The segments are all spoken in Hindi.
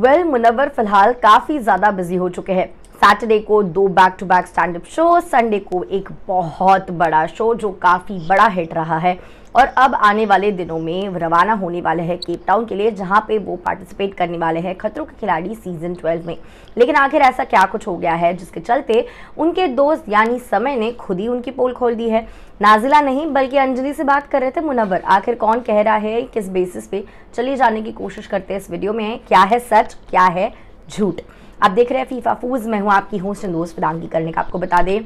वेल मुनवर फिलहाल काफ़ी ज़्यादा बिजी हो चुके हैं सैटरडे को दो back to back stand up show Sunday को एक बहुत बड़ा शो जो काफ़ी बड़ा हिट रहा है और अब आने वाले दिनों में रवाना होने वाले हैं केप टाउन के लिए जहां पे वो पार्टिसिपेट करने वाले हैं खतरों के खिलाड़ी सीजन 12 में लेकिन आखिर ऐसा क्या कुछ हो गया है जिसके चलते उनके दोस्त यानी समय ने खुद ही उनकी पोल खोल दी है नाजिला नहीं बल्कि अंजलि से बात कर रहे थे मुनवर आखिर कौन कह रहा है किस बेसिस पे चले जाने की कोशिश करते हैं इस वीडियो में क्या है सच क्या है झूठ आप देख रहे हैं फीफा फूज मैं हूँ आपकी होस्ट एंड दोस्त प्रदांगी करने का आपको बता दें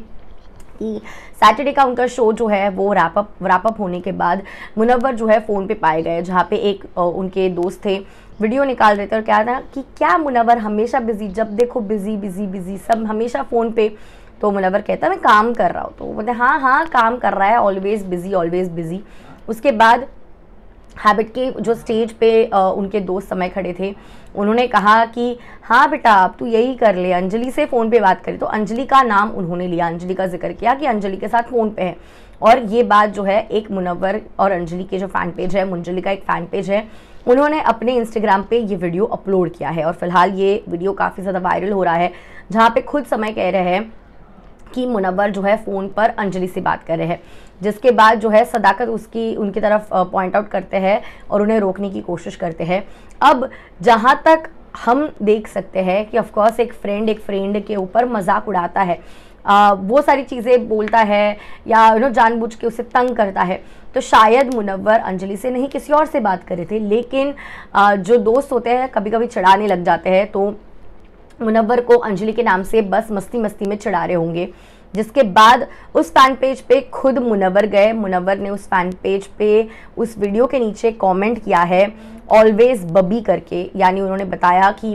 कि सैटरडे का उनका शो जो है वो रैपअप रैपअप होने के बाद मुनवर जो है फ़ोन पे पाए गए जहाँ पे एक उनके दोस्त थे वीडियो निकाल रहे थे और क्या था कि क्या मुनवर हमेशा बिज़ी जब देखो बिज़ी बिज़ी बिज़ी सब हमेशा फ़ोन पे तो मुनवर कहता मैं काम कर रहा हूँ तो बोलते हाँ हाँ काम कर रहा है ऑलवेज़ बिज़ी ऑलवेज़ बिज़ी उसके बाद हैबिट के जो स्टेज पे आ, उनके दोस्त समय खड़े थे उन्होंने कहा कि हाँ बेटा आप तो यही कर ले अंजलि से फ़ोन पे बात करें तो अंजलि का नाम उन्होंने लिया अंजलि का जिक्र किया कि अंजलि के साथ फ़ोन पे है और ये बात जो है एक मुनवर और अंजलि के जो फ़ैन पेज है मुंजलि का एक फ़ैन पेज है उन्होंने अपने इंस्टाग्राम पे ये वीडियो अपलोड किया है और फिलहाल ये वीडियो काफ़ी ज़्यादा वायरल हो रहा है जहाँ पे खुद समय कह रहे हैं कि मुनवर जो है फ़ोन पर अंजलि से बात कर रहे हैं जिसके बाद जो है सदाकत उसकी उनकी तरफ पॉइंट आउट करते हैं और उन्हें रोकने की कोशिश करते हैं अब जहाँ तक हम देख सकते हैं कि ऑफकोर्स एक फ्रेंड एक फ्रेंड के ऊपर मजाक उड़ाता है आ, वो सारी चीज़ें बोलता है या यू नो जानबूझ के उसे तंग करता है तो शायद मुनवर अंजलि से नहीं किसी और से बात कर रहे थे लेकिन आ, जो दोस्त होते हैं कभी कभी चढ़ाने लग जाते हैं तो मुनवर को अंजलि के नाम से बस मस्ती मस्ती में चढ़ा रहे होंगे जिसके बाद उस फैन पेज पे खुद मुनवर गए मुनवर ने उस फैन पेज पे उस वीडियो के नीचे कमेंट किया है ऑलवेज बबी करके यानी उन्होंने बताया कि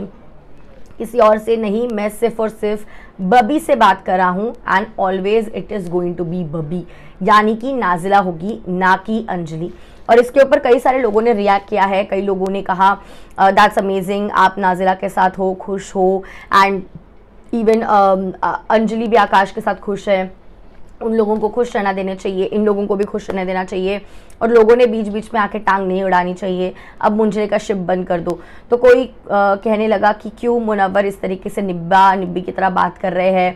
किसी और से नहीं मैं सिर्फ और सिर्फ बबी से बात कर रहा हूँ and always it is going to be बबी यानी कि नाजिला होगी ना कि अंजलि और इसके ऊपर कई सारे लोगों ने रिएक्ट किया है कई लोगों ने कहा दैट्स अमेजिंग आप नाजिला के साथ हो खुश हो एंड इवन अंजलि भी आकाश के साथ खुश है उन लोगों को खुश रहना देना चाहिए इन लोगों को भी खुश रहने देना चाहिए और लोगों ने बीच बीच में आके टांग नहीं उड़ानी चाहिए अब मुंजरे का शिप बंद कर दो तो कोई आ, कहने लगा कि क्यों मुनवर इस तरीके से निब्बा निब्बी की तरह बात कर रहे हैं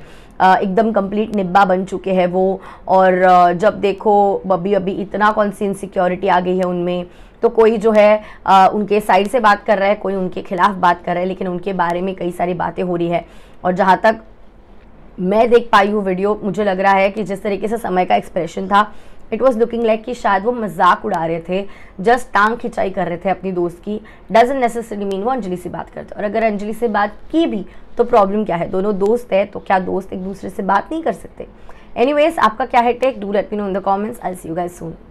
एकदम कंप्लीट निब्बा बन चुके हैं वो और आ, जब देखो बबी अभी इतना कौन सी इनसिक्योरिटी आ गई है उनमें तो कोई जो है आ, उनके साइड से बात कर रहा है कोई उनके खिलाफ बात कर रहा है लेकिन उनके बारे में कई सारी बातें हो रही है और जहाँ तक मैं देख पाई हूँ वीडियो मुझे लग रहा है कि जिस तरीके से समय का एक्सप्रेशन था इट वॉज लुकिंग लाइक कि शायद वो मजाक उड़ा रहे थे जस्ट टांग खिंचाई कर रहे थे अपनी दोस्त की डजेंट नेसेसरी मीन वो अंजलि से बात करते और अगर अंजलि से बात की भी तो प्रॉब्लम क्या है दोनों दोस्त है तो क्या दोस्त एक दूसरे से बात नहीं कर सकते एनी आपका क्या है take do let me know in the comments I see you guys soon